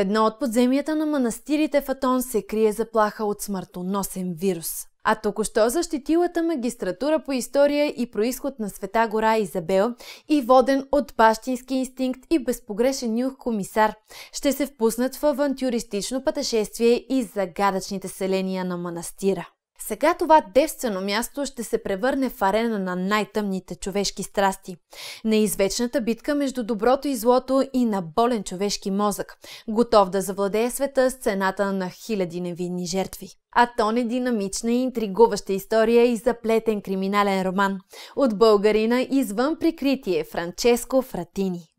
едно от подземията на манастирите в Атон се крие заплаха от смъртоносен вирус. А току-що защитилата магистратура по история и происход на света гора Изабел и воден от бащински инстинкт и безпогрешен нюх комисар ще се впуснат в авантюристично пътешествие и загадъчните селения на манастира. Сега това девствено място ще се превърне в арена на най-тъмните човешки страсти. Неизвечната битка между доброто и злото и на болен човешки мозък, готов да завладее света с цената на хиляди невинни жертви. А то не динамична и интригуваща история и заплетен криминален роман от българина извън прикритие Франческо Фратини.